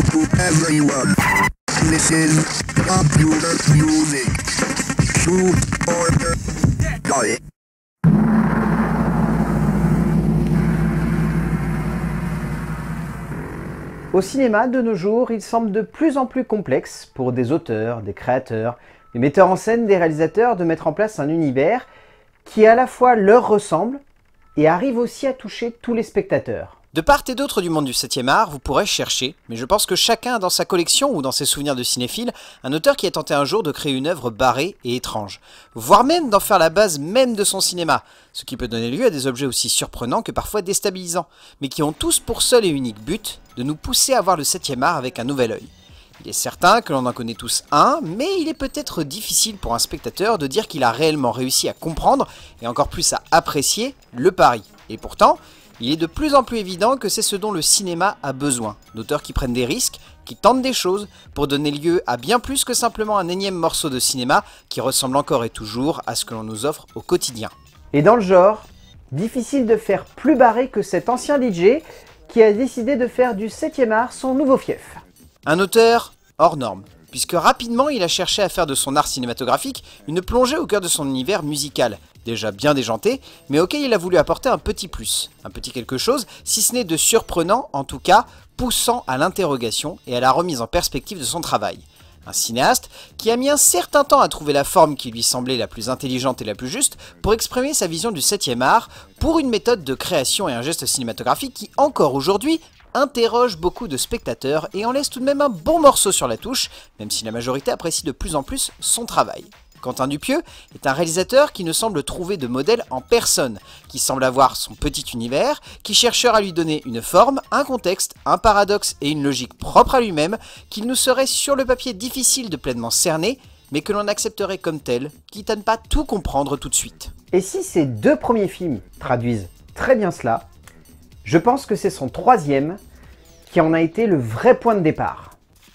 Au cinéma, de nos jours, il semble de plus en plus complexe pour des auteurs, des créateurs, des metteurs en scène, des réalisateurs de mettre en place un univers qui à la fois leur ressemble et arrive aussi à toucher tous les spectateurs. De part et d'autre du monde du 7e art, vous pourrez chercher, mais je pense que chacun a dans sa collection ou dans ses souvenirs de cinéphile un auteur qui a tenté un jour de créer une œuvre barrée et étrange, voire même d'en faire la base même de son cinéma, ce qui peut donner lieu à des objets aussi surprenants que parfois déstabilisants, mais qui ont tous pour seul et unique but de nous pousser à voir le 7e art avec un nouvel œil. Il est certain que l'on en connaît tous un, mais il est peut-être difficile pour un spectateur de dire qu'il a réellement réussi à comprendre, et encore plus à apprécier, le pari. Et pourtant, il est de plus en plus évident que c'est ce dont le cinéma a besoin, d'auteurs qui prennent des risques, qui tentent des choses, pour donner lieu à bien plus que simplement un énième morceau de cinéma qui ressemble encore et toujours à ce que l'on nous offre au quotidien. Et dans le genre, difficile de faire plus barré que cet ancien DJ qui a décidé de faire du 7 ème art son nouveau fief. Un auteur hors norme, puisque rapidement il a cherché à faire de son art cinématographique une plongée au cœur de son univers musical, déjà bien déjanté, mais auquel il a voulu apporter un petit plus, un petit quelque chose, si ce n'est de surprenant, en tout cas poussant à l'interrogation et à la remise en perspective de son travail. Un cinéaste qui a mis un certain temps à trouver la forme qui lui semblait la plus intelligente et la plus juste pour exprimer sa vision du 7 art pour une méthode de création et un geste cinématographique qui, encore aujourd'hui, interroge beaucoup de spectateurs et en laisse tout de même un bon morceau sur la touche, même si la majorité apprécie de plus en plus son travail. Quentin Dupieux est un réalisateur qui ne semble trouver de modèle en personne, qui semble avoir son petit univers, qui chercheur à lui donner une forme, un contexte, un paradoxe et une logique propre à lui-même, qu'il nous serait sur le papier difficile de pleinement cerner, mais que l'on accepterait comme tel, quitte à ne pas tout comprendre tout de suite. Et si ces deux premiers films traduisent très bien cela, je pense que c'est son troisième qui en a été le vrai point de départ.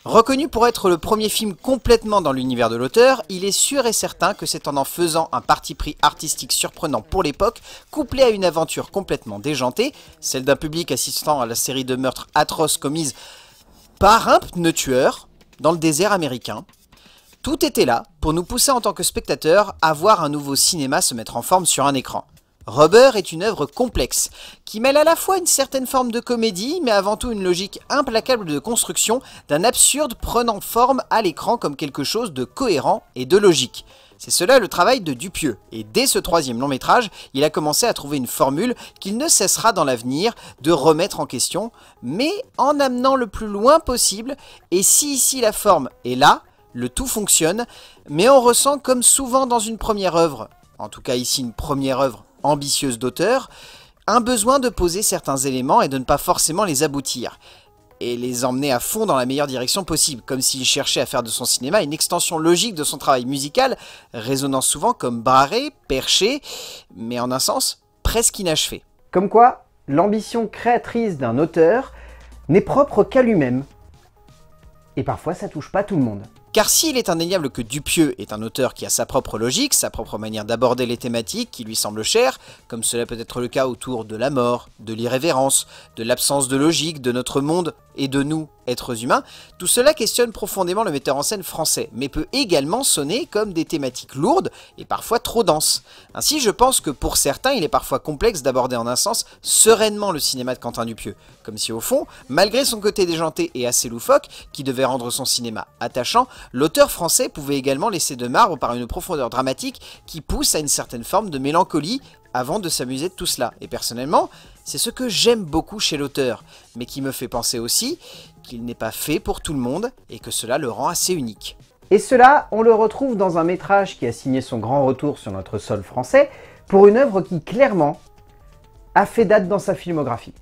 Reconnu pour être le premier film complètement dans l'univers de l'auteur, il est sûr et certain que c'est en en faisant un parti pris artistique surprenant pour l'époque, couplé à une aventure complètement déjantée, celle d'un public assistant à la série de meurtres atroces commises par un pneu-tueur dans le désert américain. Tout était là pour nous pousser en tant que spectateurs à voir un nouveau cinéma se mettre en forme sur un écran. Rubber est une œuvre complexe, qui mêle à la fois une certaine forme de comédie, mais avant tout une logique implacable de construction d'un absurde prenant forme à l'écran comme quelque chose de cohérent et de logique. C'est cela le travail de Dupieux, et dès ce troisième long métrage, il a commencé à trouver une formule qu'il ne cessera dans l'avenir de remettre en question, mais en amenant le plus loin possible, et si ici la forme est là, le tout fonctionne, mais on ressent comme souvent dans une première œuvre, en tout cas ici une première œuvre ambitieuse d'auteur, un besoin de poser certains éléments et de ne pas forcément les aboutir, et les emmener à fond dans la meilleure direction possible, comme s'il cherchait à faire de son cinéma une extension logique de son travail musical, résonnant souvent comme barré, perché, mais en un sens presque inachevé. Comme quoi, l'ambition créatrice d'un auteur n'est propre qu'à lui-même. Et parfois ça touche pas tout le monde. Car s'il est indéniable que Dupieux est un auteur qui a sa propre logique, sa propre manière d'aborder les thématiques qui lui semblent chères, comme cela peut être le cas autour de la mort, de l'irrévérence, de l'absence de logique, de notre monde et de nous, êtres humains, tout cela questionne profondément le metteur en scène français, mais peut également sonner comme des thématiques lourdes et parfois trop denses. Ainsi, je pense que pour certains, il est parfois complexe d'aborder en un sens sereinement le cinéma de Quentin Dupieux, comme si au fond, malgré son côté déjanté et assez loufoque, qui devait rendre son cinéma attachant, l'auteur français pouvait également laisser de marbre par une profondeur dramatique qui pousse à une certaine forme de mélancolie avant de s'amuser de tout cela. Et personnellement, c'est ce que j'aime beaucoup chez l'auteur, mais qui me fait penser aussi qu'il n'est pas fait pour tout le monde et que cela le rend assez unique. Et cela, on le retrouve dans un métrage qui a signé son grand retour sur notre sol français pour une œuvre qui clairement a fait date dans sa filmographie.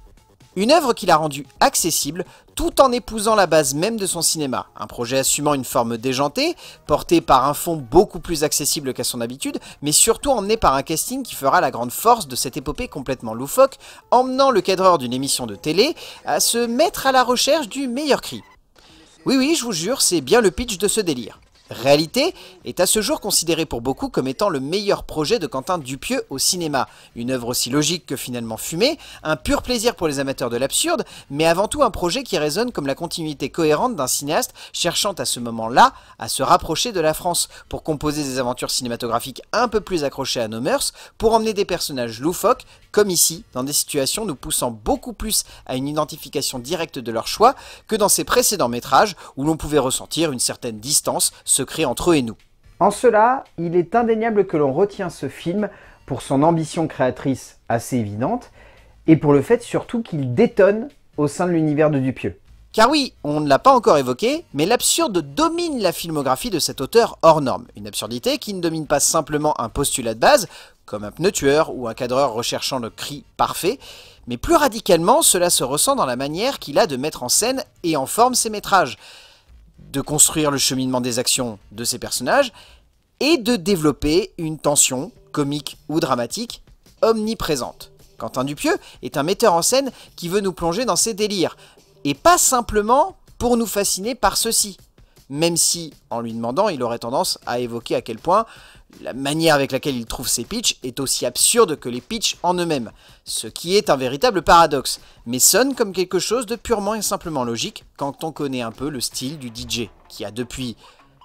Une œuvre qu'il a rendue accessible tout en épousant la base même de son cinéma. Un projet assumant une forme déjantée, porté par un fond beaucoup plus accessible qu'à son habitude, mais surtout emmené par un casting qui fera la grande force de cette épopée complètement loufoque, emmenant le cadreur d'une émission de télé à se mettre à la recherche du meilleur cri. Oui oui, je vous jure, c'est bien le pitch de ce délire réalité est à ce jour considéré pour beaucoup comme étant le meilleur projet de Quentin Dupieux au cinéma. Une œuvre aussi logique que finalement fumée, un pur plaisir pour les amateurs de l'absurde, mais avant tout un projet qui résonne comme la continuité cohérente d'un cinéaste cherchant à ce moment-là à se rapprocher de la France pour composer des aventures cinématographiques un peu plus accrochées à nos mœurs, pour emmener des personnages loufoques, comme ici, dans des situations nous poussant beaucoup plus à une identification directe de leur choix que dans ses précédents métrages où l'on pouvait ressentir une certaine distance entre eux et nous. En cela, il est indéniable que l'on retient ce film pour son ambition créatrice assez évidente, et pour le fait surtout qu'il détonne au sein de l'univers de Dupieux. Car oui, on ne l'a pas encore évoqué, mais l'absurde domine la filmographie de cet auteur hors norme. Une absurdité qui ne domine pas simplement un postulat de base, comme un pneu tueur ou un cadreur recherchant le cri parfait, mais plus radicalement, cela se ressent dans la manière qu'il a de mettre en scène et en forme ses métrages de construire le cheminement des actions de ces personnages et de développer une tension comique ou dramatique omniprésente. Quentin Dupieux est un metteur en scène qui veut nous plonger dans ses délires, et pas simplement pour nous fasciner par ceci, même si, en lui demandant, il aurait tendance à évoquer à quel point la manière avec laquelle il trouve ses pitchs est aussi absurde que les pitchs en eux-mêmes, ce qui est un véritable paradoxe, mais sonne comme quelque chose de purement et simplement logique quand on connaît un peu le style du DJ, qui a depuis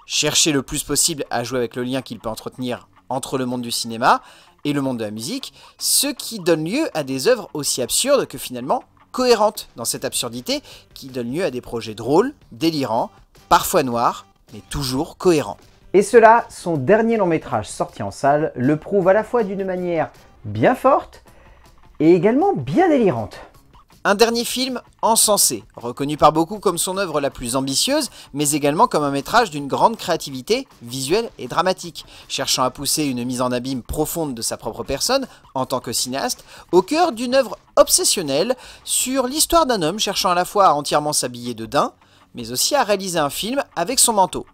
cherché le plus possible à jouer avec le lien qu'il peut entretenir entre le monde du cinéma et le monde de la musique, ce qui donne lieu à des œuvres aussi absurdes que finalement cohérentes dans cette absurdité, qui donne lieu à des projets drôles, délirants, parfois noirs, mais toujours cohérents. Et cela, son dernier long métrage sorti en salle le prouve à la fois d'une manière bien forte et également bien délirante. Un dernier film encensé, reconnu par beaucoup comme son œuvre la plus ambitieuse, mais également comme un métrage d'une grande créativité visuelle et dramatique, cherchant à pousser une mise en abîme profonde de sa propre personne, en tant que cinéaste, au cœur d'une œuvre obsessionnelle sur l'histoire d'un homme cherchant à la fois à entièrement s'habiller de daim, mais aussi à réaliser un film avec son manteau.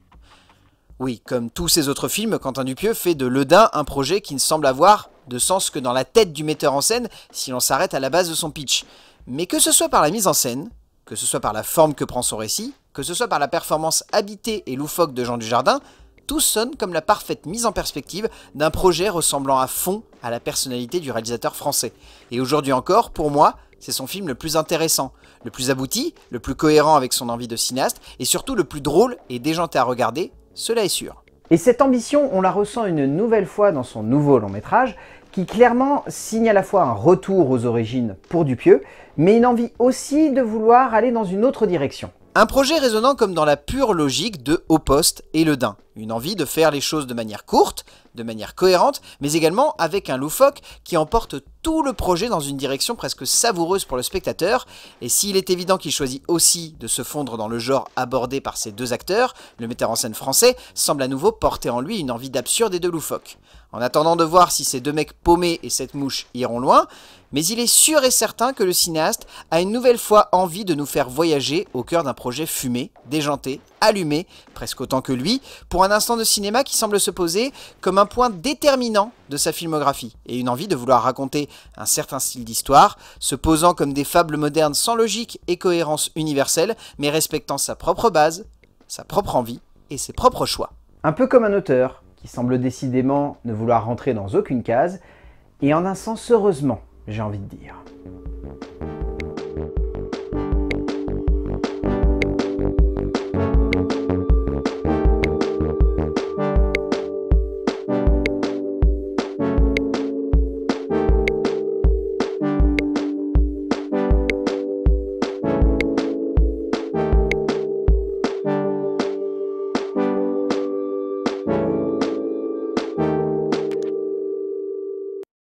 Oui, comme tous ses autres films, Quentin Dupieux fait de Ledin un projet qui ne semble avoir de sens que dans la tête du metteur en scène si l'on s'arrête à la base de son pitch. Mais que ce soit par la mise en scène, que ce soit par la forme que prend son récit, que ce soit par la performance habitée et loufoque de Jean Dujardin, tout sonne comme la parfaite mise en perspective d'un projet ressemblant à fond à la personnalité du réalisateur français. Et aujourd'hui encore, pour moi, c'est son film le plus intéressant, le plus abouti, le plus cohérent avec son envie de cinéaste, et surtout le plus drôle et déjanté à regarder cela est sûr. Et cette ambition, on la ressent une nouvelle fois dans son nouveau long métrage, qui clairement signe à la fois un retour aux origines pour Dupieux, mais une envie aussi de vouloir aller dans une autre direction. Un projet résonnant comme dans la pure logique de Au Poste et Le Dain. Une envie de faire les choses de manière courte, de manière cohérente, mais également avec un loufoque qui emporte tout le projet dans une direction presque savoureuse pour le spectateur. Et s'il est évident qu'il choisit aussi de se fondre dans le genre abordé par ces deux acteurs, le metteur en scène français semble à nouveau porter en lui une envie d'absurde et de loufoque en attendant de voir si ces deux mecs paumés et cette mouche iront loin, mais il est sûr et certain que le cinéaste a une nouvelle fois envie de nous faire voyager au cœur d'un projet fumé, déjanté, allumé, presque autant que lui, pour un instant de cinéma qui semble se poser comme un point déterminant de sa filmographie, et une envie de vouloir raconter un certain style d'histoire, se posant comme des fables modernes sans logique et cohérence universelle, mais respectant sa propre base, sa propre envie et ses propres choix. Un peu comme un auteur qui semble décidément ne vouloir rentrer dans aucune case, et en un sens heureusement, j'ai envie de dire.